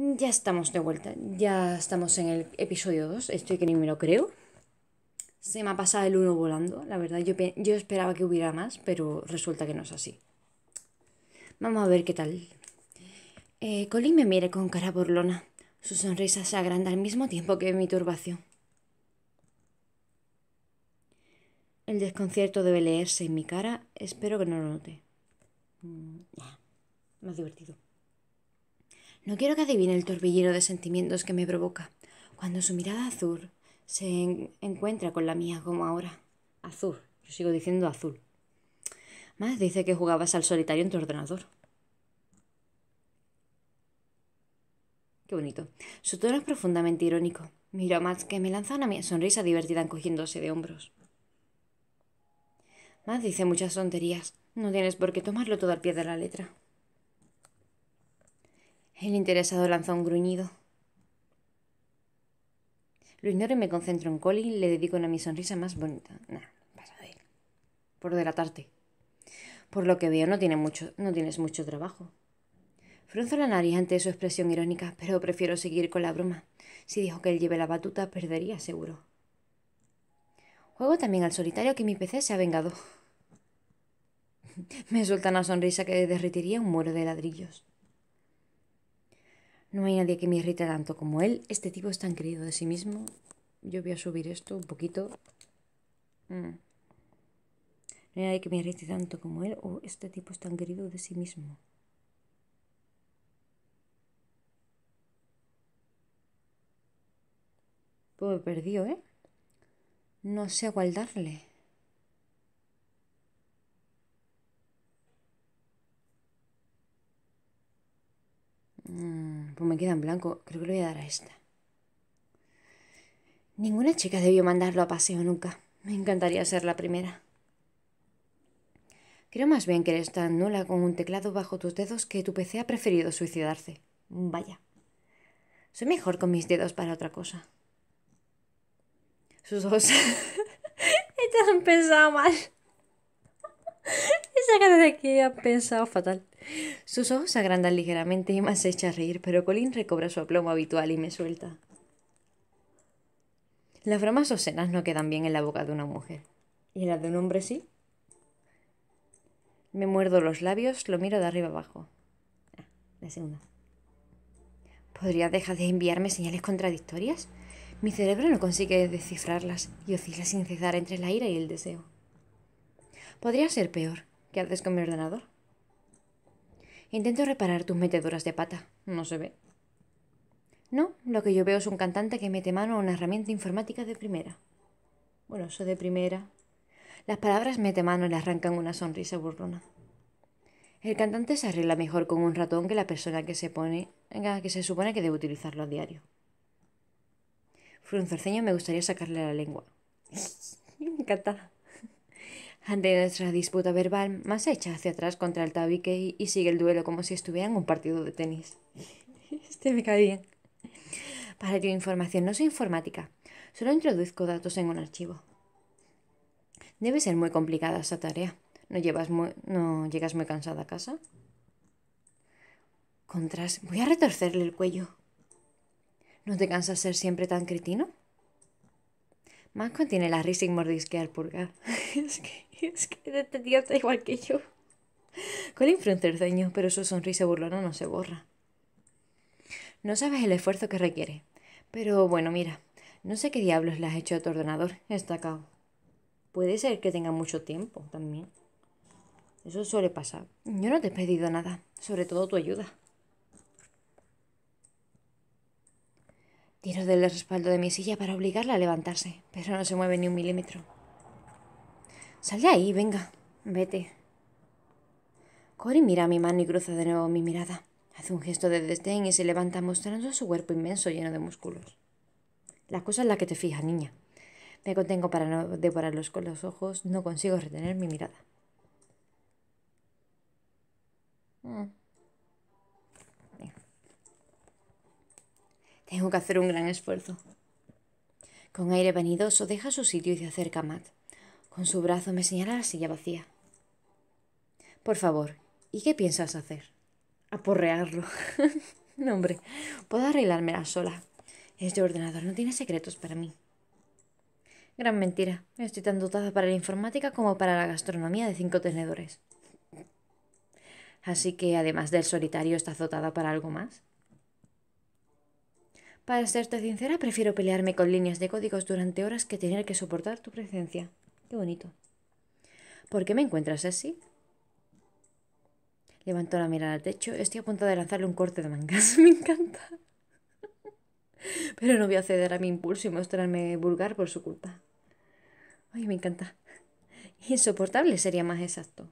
Ya estamos de vuelta, ya estamos en el episodio 2, estoy que ni me lo creo. Se me ha pasado el uno volando, la verdad, yo, yo esperaba que hubiera más, pero resulta que no es así. Vamos a ver qué tal. Eh, Colin me mire con cara burlona. Su sonrisa se agranda al mismo tiempo que mi turbación. El desconcierto debe leerse en mi cara, espero que no lo note. Mm, más divertido. No quiero que adivine el torbellino de sentimientos que me provoca cuando su mirada azul se encuentra con la mía como ahora. Azul, yo sigo diciendo azul. Más dice que jugabas al solitario en tu ordenador. Qué bonito. Su tono es profundamente irónico. Miro a que me lanza una sonrisa divertida encogiéndose de hombros. más dice muchas tonterías. No tienes por qué tomarlo todo al pie de la letra. El interesado lanzó un gruñido. Lo ignoro y me concentro en Colin, le dedico una mi sonrisa más bonita. Nah, pasa de él. Por delatarte. Por lo que veo, no, tiene mucho, no tienes mucho trabajo. Frunzo la nariz ante su expresión irónica, pero prefiero seguir con la broma. Si dijo que él lleve la batuta, perdería, seguro. Juego también al solitario que mi PC se ha vengado. me suelta una sonrisa que derretiría un muro de ladrillos. No hay nadie que me irrite tanto como él. Este tipo es tan querido de sí mismo. Yo voy a subir esto un poquito. Mm. No hay nadie que me irrite tanto como él. O este tipo es tan querido de sí mismo. Pues me perdió, ¿eh? No sé a darle. Mm, pues me queda en blanco. Creo que le voy a dar a esta. Ninguna chica debió mandarlo a paseo nunca. Me encantaría ser la primera. Creo más bien que eres tan nula con un teclado bajo tus dedos que tu PC ha preferido suicidarse. Vaya. Soy mejor con mis dedos para otra cosa. Sus ojos. Estás pensado mal. Esa cara de que ha pensado fatal. Sus ojos se agrandan ligeramente y más se echa a reír, pero Colin recobra su aplomo habitual y me suelta. Las bromas obscenas no quedan bien en la boca de una mujer. ¿Y en la de un hombre sí? Me muerdo los labios, lo miro de arriba abajo. Ah, la segunda. ¿Podrías dejar de enviarme señales contradictorias? Mi cerebro no consigue descifrarlas y oscila sin cesar entre la ira y el deseo. Podría ser peor. ¿Qué haces con mi ordenador? Intento reparar tus metedoras de pata. No se ve. No, lo que yo veo es un cantante que mete mano a una herramienta informática de primera. Bueno, eso de primera. Las palabras mete mano le arrancan una sonrisa burlona. El cantante se arregla mejor con un ratón que la persona que se pone, que se supone que debe utilizarlo a diario. Frunzorceño me gustaría sacarle la lengua. Encantada. Ante nuestra disputa verbal, más echa hacia atrás contra el tabique y sigue el duelo como si estuviera en un partido de tenis. Este me cae bien. Para tu información, no soy informática. Solo introduzco datos en un archivo. Debe ser muy complicada esa tarea. ¿No, llevas ¿No llegas muy cansada a casa? Contras, voy a retorcerle el cuello. ¿No te cansas ser siempre tan cretino? Más contiene la risa y mordisquear purga. es, que, es que este tío está igual que yo. Colin frunce el ceño, pero su sonrisa burlona no se borra. No sabes el esfuerzo que requiere. Pero bueno, mira, no sé qué diablos le has hecho a tu ordenador, está cao. Puede ser que tenga mucho tiempo también. Eso suele pasar. Yo no te he pedido nada, sobre todo tu ayuda. Tiro del respaldo de mi silla para obligarla a levantarse, pero no se mueve ni un milímetro. Sal de ahí, venga, vete. Cory mira mi mano y cruza de nuevo mi mirada. Hace un gesto de desdén y se levanta mostrando su cuerpo inmenso lleno de músculos. La cosa es la que te fija, niña. Me contengo para no devorarlos con los ojos, no consigo retener mi mirada. Mm. Tengo que hacer un gran esfuerzo. Con aire vanidoso deja su sitio y se acerca a Matt. Con su brazo me señala la silla vacía. Por favor, ¿y qué piensas hacer? Aporrearlo. no, hombre, puedo arreglármela sola. Este ordenador no tiene secretos para mí. Gran mentira. Estoy tan dotada para la informática como para la gastronomía de cinco tenedores. Así que, además del solitario, está dotada para algo más. Para serte sincera, prefiero pelearme con líneas de códigos durante horas que tener que soportar tu presencia. Qué bonito. ¿Por qué me encuentras así? Levantó la mirada al techo. Estoy a punto de lanzarle un corte de mangas. Me encanta. Pero no voy a ceder a mi impulso y mostrarme vulgar por su culpa. Ay, me encanta. Insoportable sería más exacto.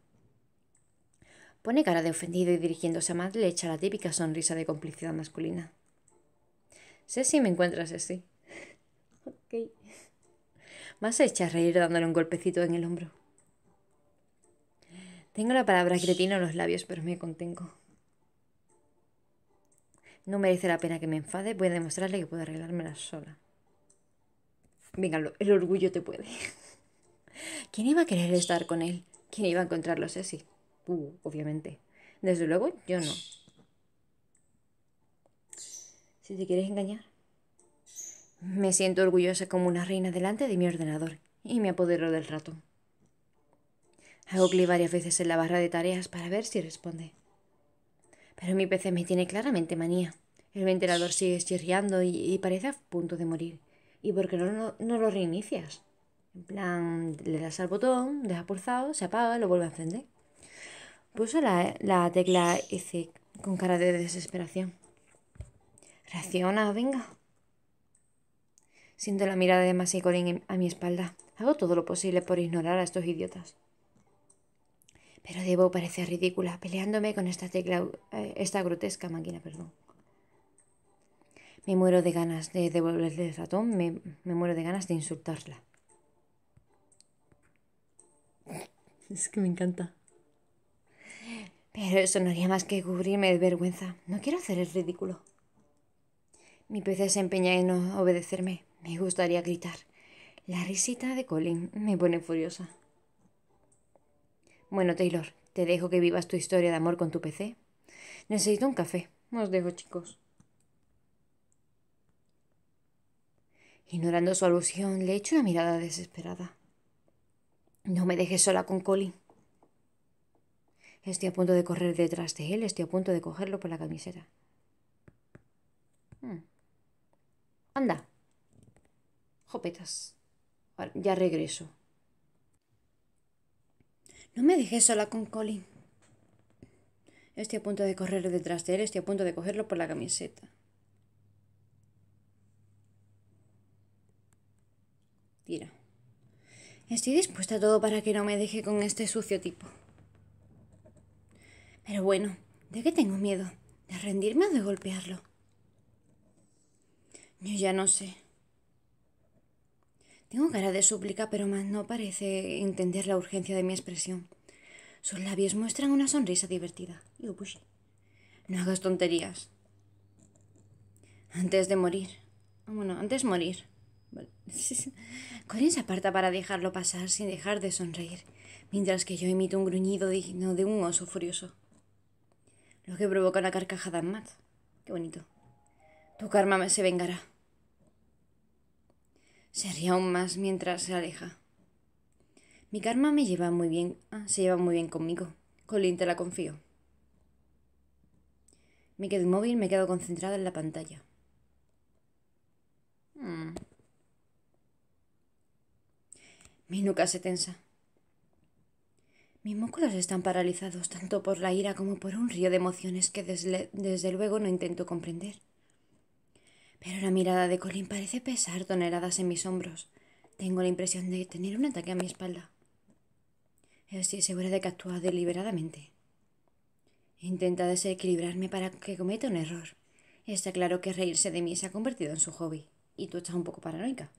Pone cara de ofendido y dirigiéndose a Matt le echa la típica sonrisa de complicidad masculina. Sé si me encuentras así. Ok. Más hecha a reír dándole un golpecito en el hombro. Tengo la palabra cretina en los labios, pero me contengo. No merece la pena que me enfade. Voy a demostrarle que puedo arreglármela sola. Venga, el orgullo te puede. ¿Quién iba a querer estar con él? ¿Quién iba a encontrarlo, Ceci? Uh, obviamente. Desde luego, yo no si te quieres engañar. Me siento orgullosa como una reina delante de mi ordenador y me apodero del rato. Hago clic varias veces en la barra de tareas para ver si responde. Pero mi PC me tiene claramente manía. El ventilador sigue chirriando y, parece a punto de morir. ¿Y por qué no, lo reinicias? En plan, le das al botón, deja pulsado, se apaga, lo vuelve a encender. Puso la, la tecla EC con cara de desesperación. Reacciona, venga. Siento la mirada de Masi a mi espalda. Hago todo lo posible por ignorar a estos idiotas. Pero debo parecer ridícula peleándome con esta tecla, eh, esta grotesca máquina, perdón. Me muero de ganas de devolverle el ratón, me, me muero de ganas de insultarla. Es que me encanta. Pero eso no haría más que cubrirme de vergüenza. No quiero hacer el ridículo. Mi PC se empeña en no obedecerme. Me gustaría gritar. La risita de Colin me pone furiosa. Bueno, Taylor, te dejo que vivas tu historia de amor con tu PC. Necesito un café. Os dejo, chicos. Ignorando su alusión, le echo una mirada desesperada. No me dejes sola con Colin. Estoy a punto de correr detrás de él, estoy a punto de cogerlo por la camiseta. Hmm. Anda. Jopetas. Ya regreso. No me dejé sola con Colin. Estoy a punto de correr detrás de él, estoy a punto de cogerlo por la camiseta. Tira. Estoy dispuesta a todo para que no me deje con este sucio tipo. Pero bueno, ¿de qué tengo miedo? ¿De rendirme o de golpearlo? Yo ya no sé. Tengo cara de súplica, pero más no parece entender la urgencia de mi expresión. Sus labios muestran una sonrisa divertida. Pues no hagas tonterías. Antes de morir. Ah, bueno, antes morir. Corin se aparta para dejarlo pasar sin dejar de sonreír, mientras que yo emito un gruñido digno de un oso furioso. Lo que provoca la carcajada en Matt. Qué bonito. Tu karma me se vengará. Se ríe aún más mientras se aleja. Mi karma me lleva muy bien, ah, se lleva muy bien conmigo. Con te la confío. Me quedo inmóvil, me quedo concentrada en la pantalla. Hmm. Mi nuca se tensa. Mis músculos están paralizados tanto por la ira como por un río de emociones que desde luego no intento comprender pero la mirada de Colin parece pesar toneladas en mis hombros. Tengo la impresión de tener un ataque a mi espalda. Estoy segura de que actúa deliberadamente. Intenta desequilibrarme para que cometa un error. Está claro que reírse de mí se ha convertido en su hobby, y tú estás un poco paranoica.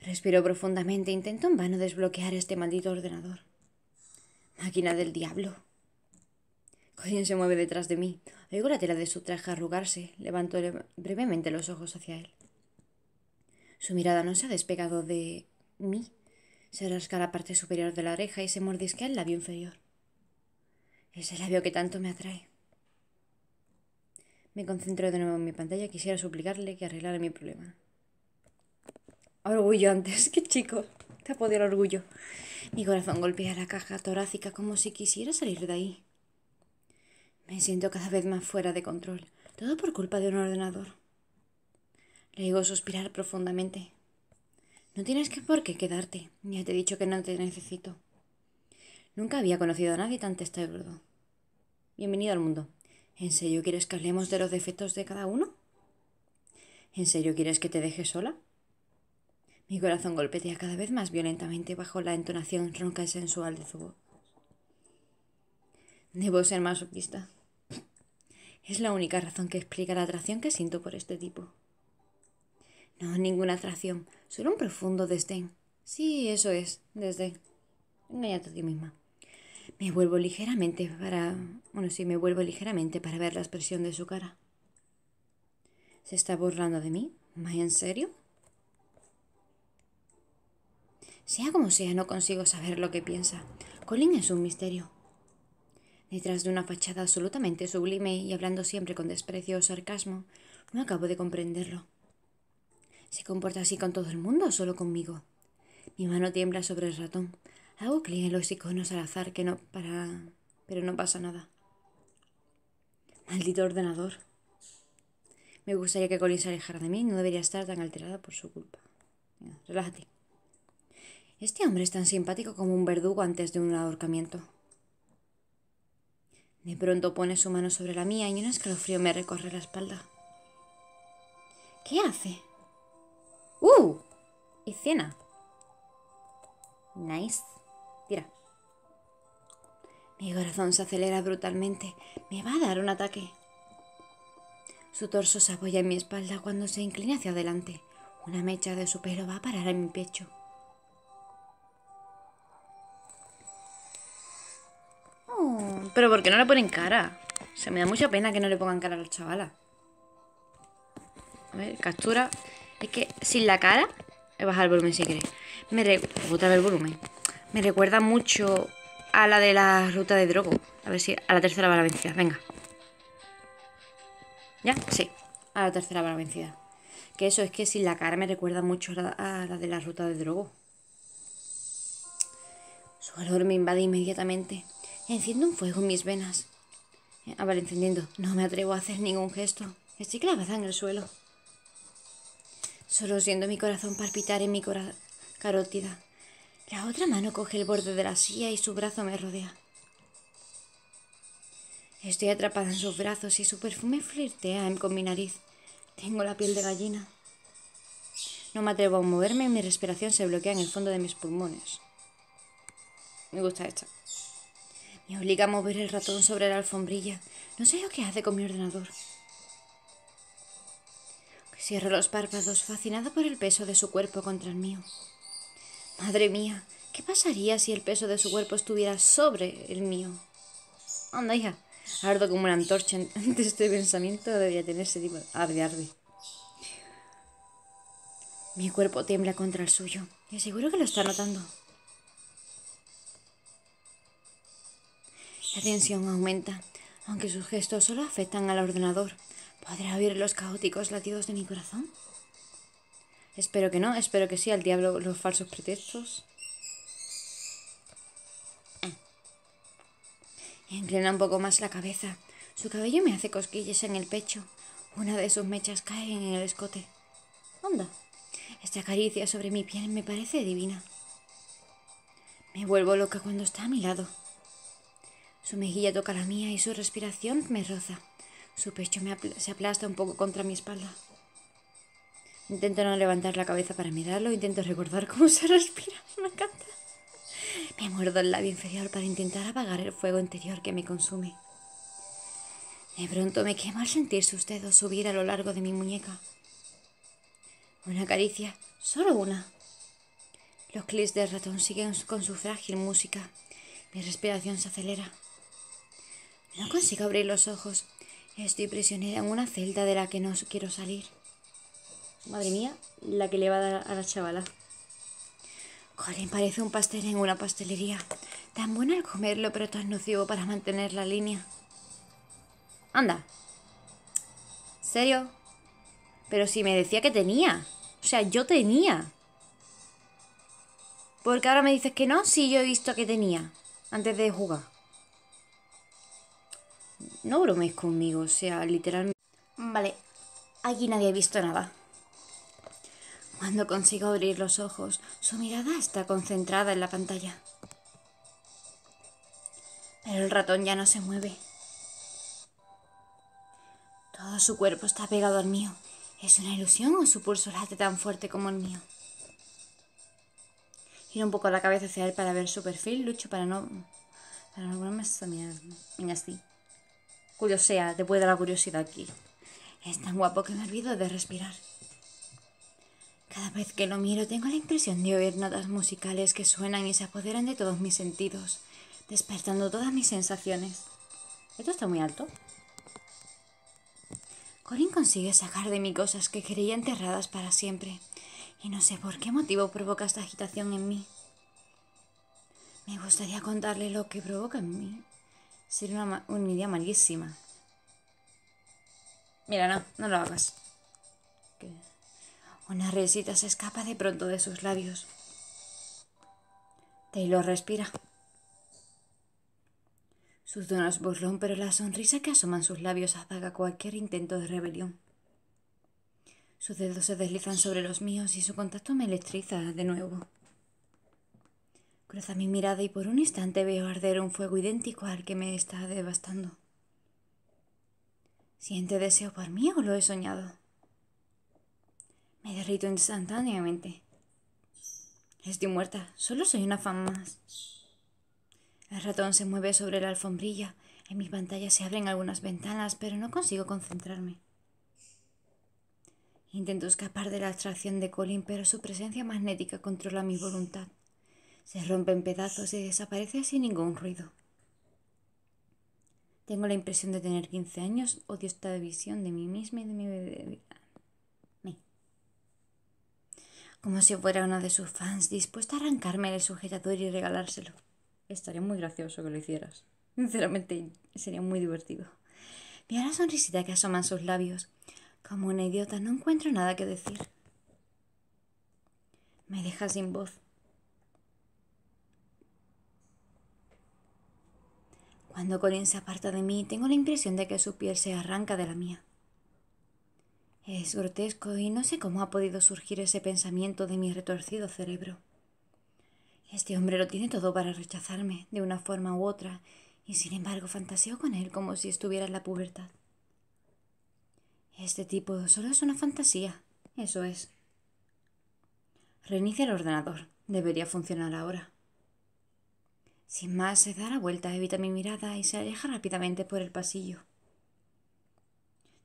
Respiro profundamente e intento en vano desbloquear este maldito ordenador. Máquina del diablo. Coyen se mueve detrás de mí. Oigo la tela de su traje arrugarse. Levantó brevemente los ojos hacia él. Su mirada no se ha despegado de mí. Se rasca la parte superior de la oreja y se mordisquea el labio inferior. Ese labio que tanto me atrae. Me concentro de nuevo en mi pantalla. Quisiera suplicarle que arreglara mi problema. Orgullo antes, qué chico. Te ha el orgullo. Mi corazón golpea la caja torácica como si quisiera salir de ahí. Me siento cada vez más fuera de control. Todo por culpa de un ordenador. Le digo suspirar profundamente. No tienes que por qué quedarte. Ya te he dicho que no te necesito. Nunca había conocido a nadie tan testarudo. Bienvenido al mundo. ¿En serio quieres que hablemos de los defectos de cada uno? ¿En serio quieres que te deje sola? Mi corazón golpetea cada vez más violentamente bajo la entonación ronca y sensual de su voz. Debo ser más optimista. Es la única razón que explica la atracción que siento por este tipo. No, ninguna atracción, solo un profundo desdén. Sí, eso es, desdén. Engañate a ti misma. Me vuelvo ligeramente para... Bueno, sí, me vuelvo ligeramente para ver la expresión de su cara. ¿Se está burlando de mí? ¿Más en serio? Sea como sea, no consigo saber lo que piensa. Colin es un misterio. Detrás de una fachada absolutamente sublime y hablando siempre con desprecio o sarcasmo, no acabo de comprenderlo. ¿Se comporta así con todo el mundo o solo conmigo? Mi mano tiembla sobre el ratón. Hago clic en los iconos al azar que no para... pero no pasa nada. Maldito ordenador. Me gustaría que Colin se alejara de mí, no debería estar tan alterada por su culpa. Relájate. Este hombre es tan simpático como un verdugo antes de un ahorcamiento. De pronto pone su mano sobre la mía y un escalofrío me recorre la espalda. ¿Qué hace? ¡Uh! cena. Nice. Tira. Mi corazón se acelera brutalmente. Me va a dar un ataque. Su torso se apoya en mi espalda cuando se inclina hacia adelante. Una mecha de su pelo va a parar en mi pecho. Pero ¿por qué no le ponen cara? Se me da mucha pena que no le pongan cara a los chavalas. A ver, captura. Es que sin la cara... He bajado el volumen si queréis. Me Otra el volumen. Me recuerda mucho a la de la ruta de Drogo. A ver si... A la tercera bala vencida. Venga. ¿Ya? Sí. A la tercera bala vencida. Que eso es que sin la cara me recuerda mucho a la, de la ruta de Drogo. Su olor me invade inmediatamente. Enciendo un fuego en mis venas. Ah, ver, encendiendo. No me atrevo a hacer ningún gesto. Estoy clavada en el suelo. Solo siento mi corazón palpitar en mi carótida. La otra mano coge el borde de la silla y su brazo me rodea. Estoy atrapada en sus brazos y su perfume flirtea con mi nariz. Tengo la piel de gallina. No me atrevo a moverme y mi respiración se bloquea en el fondo de mis pulmones. Me gusta esta. Me obliga a mover el ratón sobre la alfombrilla. No sé lo que hace con mi ordenador. cierro los párpados, fascinada por el peso de su cuerpo contra el mío. Madre mía, ¿qué pasaría si el peso de su cuerpo estuviera sobre el mío? Anda, hija. Ardo como una antorcha ante este pensamiento. debía tenerse de arde, arde. Mi cuerpo tiembla contra el suyo. Y seguro que lo está notando. La tensión aumenta, aunque sus gestos solo afectan al ordenador. ¿Podrá oír los caóticos latidos de mi corazón? Espero que no, espero que sí, al diablo los falsos pretextos. Ah. un poco más la cabeza. Su cabello me hace cosquillas en el pecho. Una de sus mechas cae en el escote. ¡Onda! Esta caricia sobre mi piel me parece divina. Me vuelvo loca cuando está a mi lado. Su mejilla toca la mía y su respiración me roza. Su pecho se aplasta un poco contra mi espalda. Intento no levantar la cabeza para mirarlo, intento recordar cómo se respira. Me encanta. Me muerdo el labio inferior para intentar apagar el fuego interior que me consume. De pronto me quema al sentir sus dedos subir a lo largo de mi muñeca. Una caricia, solo una. Los clics del ratón siguen con su frágil música. Mi respiración se acelera. No consigo abrir los ojos. Estoy prisionera en una celda de la que no quiero salir. Madre mía, la que le va a dar a la chavala. Colin parece un pastel en una pastelería. Tan bueno al comerlo, pero tan nocivo para mantener la línea. Anda. ¿Serio? Pero si me decía que tenía. O sea, yo tenía. Porque ahora me dices que no si yo he visto que tenía antes de jugar. No bromeéis conmigo, o sea, literalmente... Vale, aquí nadie ha visto nada. Cuando consigo abrir los ojos, su mirada está concentrada en la pantalla. Pero el ratón ya no se mueve. Todo su cuerpo está pegado al mío. ¿Es una ilusión o su pulso late tan fuerte como el mío? Giro un poco la cabeza hacia él para ver su perfil. Lucho para no... Para no bromear. así sea, después de la curiosidad aquí. Es tan guapo que me olvido de respirar. Cada vez que lo miro tengo la impresión de oír notas musicales que suenan y se apoderan de todos mis sentidos, despertando todas mis sensaciones. Esto está muy alto. Corin consigue sacar de mí cosas que creía enterradas para siempre, y no sé por qué motivo provoca esta agitación en mí. Me gustaría contarle lo que provoca en mí, Sería una, idea malísima. Mira, no, no lo hagas. Una risita se escapa de pronto de sus labios. Taylor respira. Sus donas burlón, pero la sonrisa que asoman sus labios apaga cualquier intento de rebelión. Sus dedos se deslizan sobre los míos y su contacto me electriza de nuevo. Cruza mi mirada y por un instante veo arder un fuego idéntico al que me está devastando. ¿Siente deseo por mí o lo he soñado? Me derrito instantáneamente. Estoy muerta, solo soy una fan más. El ratón se mueve sobre la alfombrilla. En mis pantallas se abren algunas ventanas, pero no consigo concentrarme. Intento escapar de la atracción de Colin, pero su presencia magnética controla mi voluntad. Se rompe en pedazos y desaparece sin ningún ruido. Tengo la impresión de tener 15 años, odio esta visión de mí misma y de mi bebé. Como si fuera una de sus fans dispuesta a arrancarme el sujetador y regalárselo. Estaría muy gracioso que lo hicieras. Sinceramente, sería muy divertido. Veo la sonrisita que asoman sus labios. Como una idiota, no encuentro nada que decir. Me deja sin voz. Cuando Colin se aparta de mí, tengo la impresión de que su piel se arranca de la mía. Es grotesco y no sé cómo ha podido surgir ese pensamiento de mi retorcido cerebro. Este hombre lo tiene todo para rechazarme, de una forma u otra, y sin embargo fantaseo con él como si estuviera en la pubertad. Este tipo solo es una fantasía, eso es. Reinicia el ordenador, debería funcionar ahora. Sin más, se da la vuelta, evita mi mirada y se aleja rápidamente por el pasillo.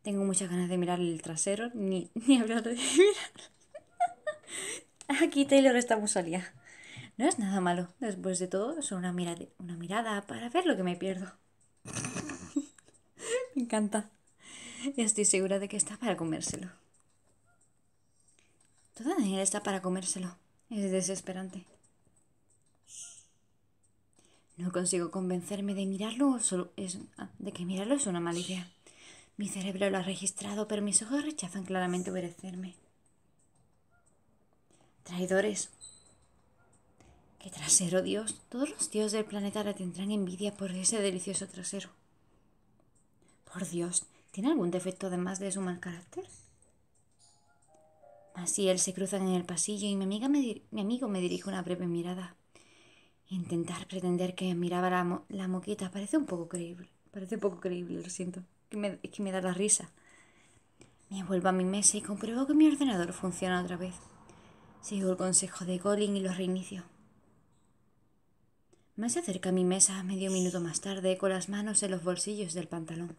Tengo muchas ganas de mirar el trasero, ni, ni hablar de mirar. Aquí Taylor está muy No es nada malo, después de todo, es una, mirada, una mirada para ver lo que me pierdo. me encanta. Y estoy segura de que está para comérselo. Toda Daniel está para comérselo. Es desesperante. No consigo convencerme de mirarlo ah, de que mirarlo es una mala idea. Mi cerebro lo ha registrado, pero mis ojos rechazan claramente obedecerme. Traidores. Qué trasero, Dios. Todos los dioses del planeta la tendrán envidia por ese delicioso trasero. Por Dios, ¿tiene algún defecto además de su mal carácter? Así él se cruza en el pasillo y mi, amiga mi amigo me dirige una breve mirada. Intentar pretender que miraba la, moqueta parece un poco creíble. Parece poco creíble, lo siento. Que me, es que me da la risa. Me vuelvo a mi mesa y compruebo que mi ordenador funciona otra vez. Sigo el consejo de Colin y lo reinicio. Más acerca a mi mesa medio minuto más tarde con las manos en los bolsillos del pantalón.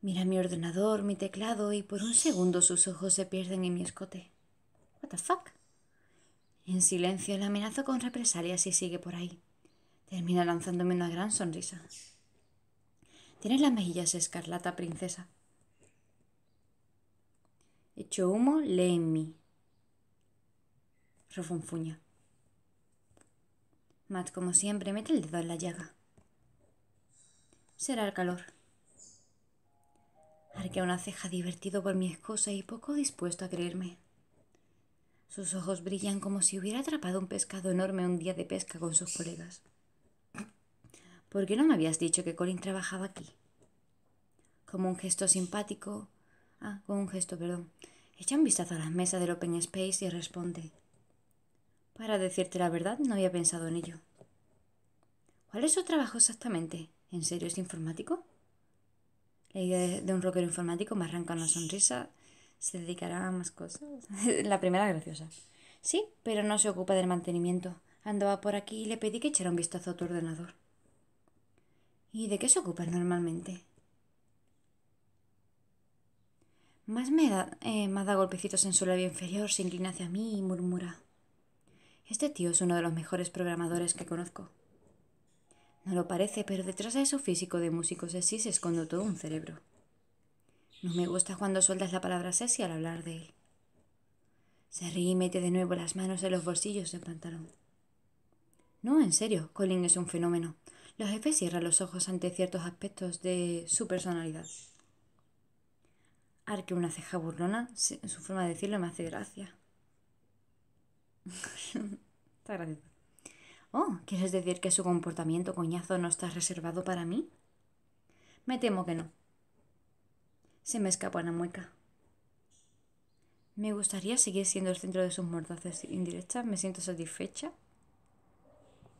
Mira mi ordenador, mi teclado y por un segundo sus ojos se pierden en mi escote. What the fuck? En silencio le amenazo con represalias si sigue por ahí. Termina lanzándome una gran sonrisa. Tienes las mejillas escarlata, princesa. Hecho humo, lee en mí. Rufunfuña. Matt, como siempre, mete el dedo en la llaga. Será el calor. Arquea una ceja divertido por mi esposa y poco dispuesto a creerme. Sus ojos brillan como si hubiera atrapado un pescado enorme un día de pesca con sus colegas. ¿Por qué no me habías dicho que Colin trabajaba aquí? Como un gesto simpático. Ah, como un gesto, perdón. Echa un vistazo a la mesa del Open Space y responde. Para decirte la verdad, no había pensado en ello. ¿Cuál es su trabajo exactamente? ¿En serio es informático? La idea de un rocker informático me arranca una sonrisa se dedicará a más cosas. la primera graciosa. Sí, pero no se ocupa del mantenimiento. Andaba por aquí y le pedí que echara un vistazo a tu ordenador. ¿Y de qué se ocupa normalmente? Más me da, eh, más da golpecitos en su labio inferior, se inclina hacia mí y murmura. Este tío es uno de los mejores programadores que conozco. No lo parece, pero detrás de su físico de músico así se esconde todo un cerebro. No me gusta cuando sueltas la palabra sexy al hablar de él. Se ríe y mete de nuevo las manos en los bolsillos del pantalón. No, en serio, Colin es un fenómeno. Los jefes cierran los ojos ante ciertos aspectos de su personalidad. Arque una ceja burlona, su forma de decirlo me hace gracia. está gracioso. Oh, ¿quieres decir que su comportamiento coñazo no está reservado para mí? Me temo que no. Se me escapa una mueca. Me gustaría seguir siendo el centro de sus mordaces indirectas. Me siento satisfecha.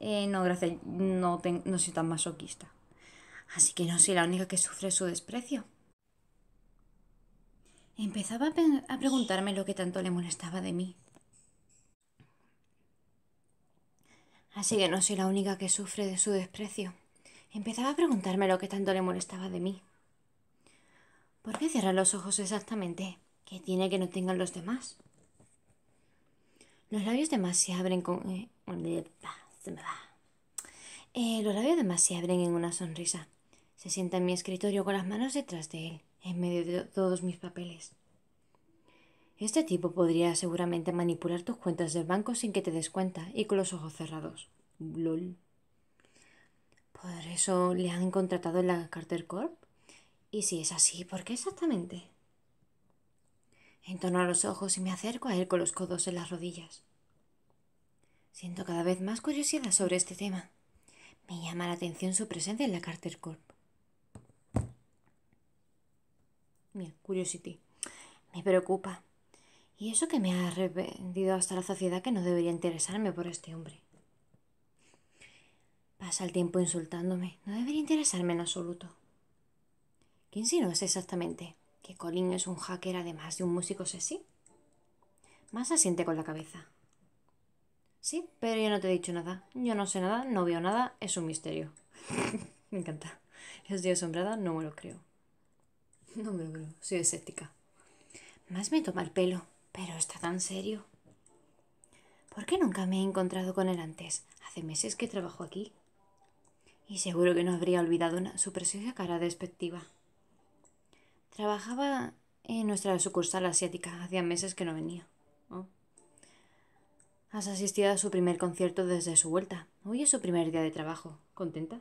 Eh, no, gracias. No, no soy tan masoquista. Así que no soy la única que sufre su desprecio. Empezaba a preguntarme lo que tanto le molestaba de mí. Así que no soy la única que sufre de su desprecio. Empezaba a preguntarme lo que tanto le molestaba de mí. ¿Por qué cierra los ojos exactamente? ¿Qué tiene que no tengan los demás? Los labios demás se abren con... Eh, se me va. Eh, los labios de se abren en una sonrisa. Se sienta en mi escritorio con las manos detrás de él, en medio de todos mis papeles. Este tipo podría seguramente manipular tus cuentas del banco sin que te des cuenta y con los ojos cerrados. LOL. Por eso le han contratado en la Carter Corp. Y si es así, ¿por qué exactamente? Entono los ojos y me acerco a él con los codos en las rodillas. Siento cada vez más curiosidad sobre este tema. Me llama la atención su presencia en la Carter Corp. Mira, Curiosity. Me preocupa. Y eso que me ha arrepentido hasta la sociedad que no debería interesarme por este hombre. Pasa el tiempo insultándome. No debería interesarme en absoluto. ¿Quién no es exactamente? ¿Que Colin es un hacker además de un músico sexy? Más asiente con la cabeza. Sí, pero yo no te he dicho nada. Yo no sé nada, no veo nada, es un misterio. me encanta. estoy asombrada, no me lo creo. No me lo creo, soy escéptica. Más me toma el pelo, pero está tan serio. ¿Por qué nunca me he encontrado con él antes? Hace meses que trabajo aquí. Y seguro que no habría olvidado una, su preciosa cara despectiva. Trabajaba en nuestra sucursal asiática, hacía meses que no venía. Has asistido a su primer concierto desde su vuelta. Hoy es su primer día de trabajo. ¿Contenta?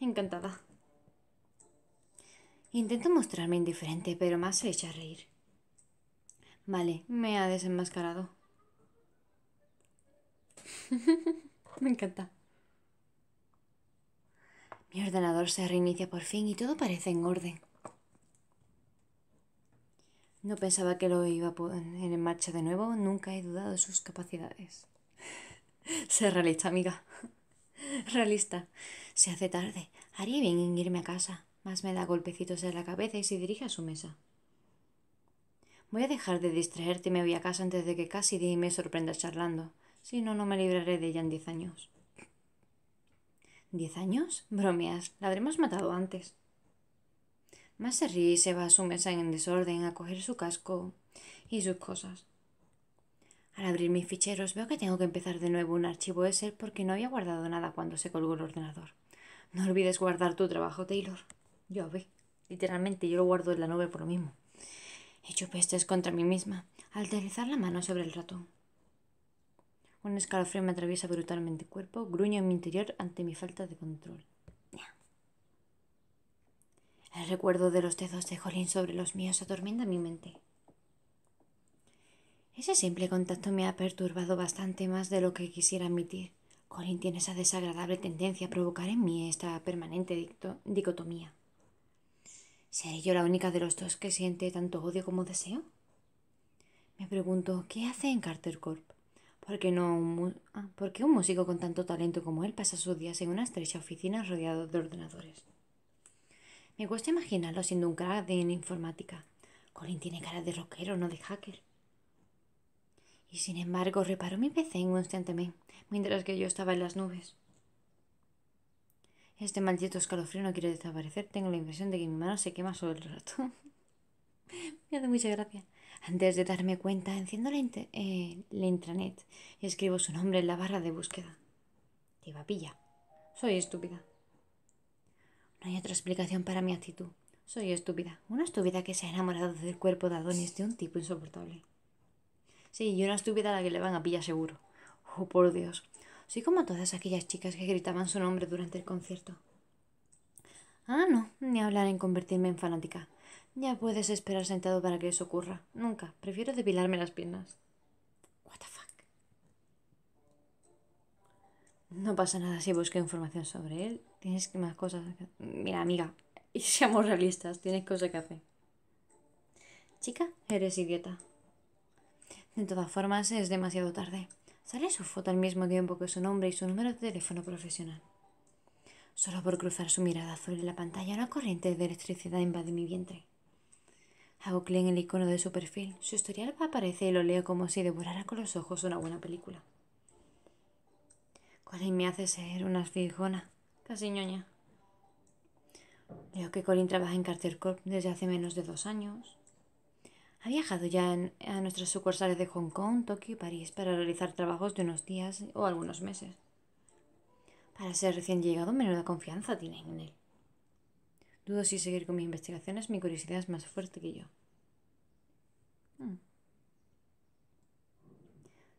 Encantada. Intento mostrarme indiferente, pero más se echa a reír. Vale, me ha desenmascarado. me encanta. Mi ordenador se reinicia por fin y todo parece en orden. No pensaba que lo iba a poner en marcha de nuevo, nunca he dudado de sus capacidades. Sé realista, amiga. Realista. Se hace tarde. Haría bien en irme a casa. Más me da golpecitos en la cabeza y se dirige a su mesa. Voy a dejar de distraerte y me voy a casa antes de que Cassidy me sorprenda charlando. Si no, no me libraré de ella en diez años. ¿Diez años? Bromeas. La habremos matado antes. Más se va a su mesa en desorden a coger su casco y sus cosas. Al abrir mis ficheros veo que tengo que empezar de nuevo un archivo ser porque no había guardado nada cuando se colgó el ordenador. No olvides guardar tu trabajo, Taylor. Yo ve. Literalmente yo lo guardo en la nube por lo mismo. He hecho pestes contra mí misma al deslizar la mano sobre el ratón. Un escalofrío me atraviesa brutalmente el cuerpo, gruño en mi interior ante mi falta de control. El recuerdo de los dedos de Colin sobre los míos atormenta mi mente. Ese simple contacto me ha perturbado bastante más de lo que quisiera admitir. Colin tiene esa desagradable tendencia a provocar en mí esta permanente dicotomía. ¿Seré yo la única de los dos que siente tanto odio como deseo? Me pregunto, ¿qué hace en Carter Corp? ¿Por qué, no ah, ¿Por qué un músico con tanto talento como él pasa sus días en una estrecha oficina rodeado de ordenadores? Me cuesta imaginarlo siendo un crack de informática. Colin tiene cara de rockero, no de hacker. Y sin embargo, reparó mi PC en un mientras que yo estaba en las nubes. Este maldito escalofrío no quiere desaparecer. Tengo la impresión de que mi mano se quema sobre el rato. Me hace mucha gracia. Antes de darme cuenta, enciendo la, eh, la, intranet y escribo su nombre en la barra de búsqueda. Te iba a pilla. Soy estúpida. No hay otra explicación para mi actitud. Soy estúpida, una estúpida que se ha enamorado del cuerpo de Adonis de un tipo insoportable. Sí, y una estúpida a la que le van a pillar seguro. Oh, por Dios. Soy como todas aquellas chicas que gritaban su nombre durante el concierto. Ah, no, ni hablar en convertirme en fanática. Ya puedes esperar sentado para que eso ocurra. Nunca, prefiero depilarme las piernas. No pasa nada si busqué información sobre él. Tienes más cosas que... Mira, amiga, y seamos realistas, tienes cosas que hacer. Chica, eres idiota. De todas formas, es demasiado tarde. Sale su foto al mismo tiempo que su nombre y su número de teléfono profesional. Solo por cruzar su mirada sobre la pantalla, una corriente de electricidad invade mi vientre. Hago clic en el icono de su perfil. Su historial aparece y lo leo como si devorara con los ojos una buena película. Colin pues me hace ser una fijona, casi ñoña. Veo que Colin trabaja en Carter Corp desde hace menos de dos años. Ha viajado ya a nuestras sucursales de Hong Kong, Tokio y París para realizar trabajos de unos días o algunos meses. Para ser recién llegado, menuda confianza tiene en él. Dudo si seguir con mis investigaciones, mi curiosidad es más fuerte que yo. Hmm.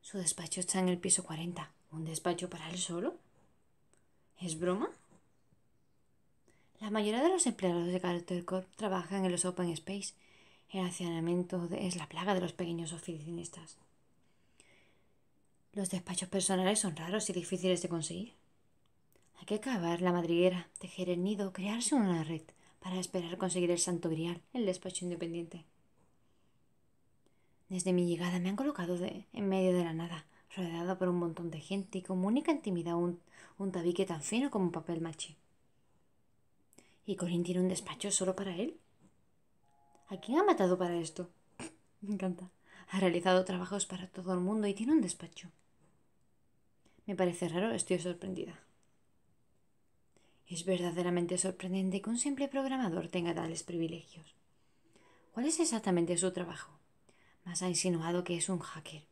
Su despacho está en el piso 40. ¿Un despacho para él solo? ¿Es broma? La mayoría de los empleados de Carter Corp trabajan en los open space. El hacinamiento es la plaga de los pequeños oficinistas. Los despachos personales son raros y difíciles de conseguir. Hay que cavar la madriguera, tejer el nido, crearse una red para esperar conseguir el santo grial, el despacho independiente. Desde mi llegada me han colocado en medio de la nada, rodeada por un montón de gente, y como única intimidad un, un tabique tan fino como un papel maché. ¿Y Corín tiene un despacho solo para él? ¿A quién ha matado para esto? Me encanta. Ha realizado trabajos para todo el mundo y tiene un despacho. Me parece raro, estoy sorprendida. Es verdaderamente sorprendente que un simple programador tenga tales privilegios. ¿Cuál es exactamente su trabajo? Más ha insinuado que es un hacker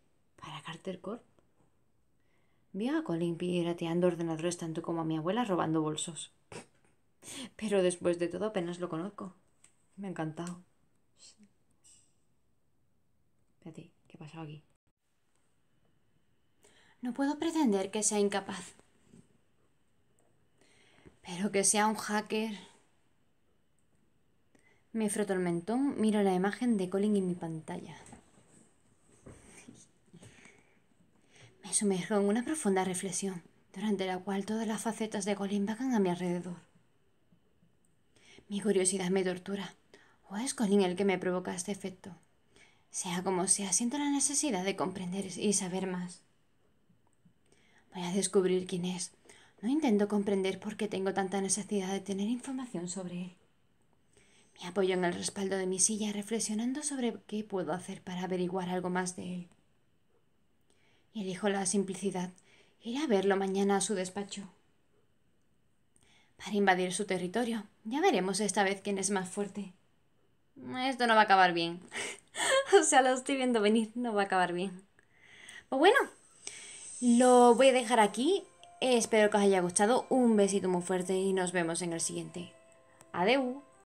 para Carter Corp. Vio a Colin pirateando ordenadores tanto como a mi abuela robando bolsos. Pero después de todo apenas lo conozco. Me ha encantado. Espérate, ¿qué ha pasado aquí? No puedo pretender que sea incapaz. Pero que sea un hacker. Me froto el mentón, miro la imagen de Colin en mi pantalla. sumerjo en una profunda reflexión, durante la cual todas las facetas de Colin vagan a mi alrededor. Mi curiosidad me tortura. ¿O es Colin el que me provoca este efecto? Sea como sea, siento la necesidad de comprender y saber más. Voy a descubrir quién es. No intento comprender por qué tengo tanta necesidad de tener información sobre él. Me apoyo en el respaldo de mi silla reflexionando sobre qué puedo hacer para averiguar algo más de él y dijo la simplicidad. Iré a verlo mañana a su despacho. Para invadir su territorio. Ya veremos esta vez quién es más fuerte. Esto no va a acabar bien. o sea, lo estoy viendo venir, no va a acabar bien. Pues bueno, lo voy a dejar aquí. Espero que os haya gustado. Un besito muy fuerte y nos vemos en el siguiente. Adeu.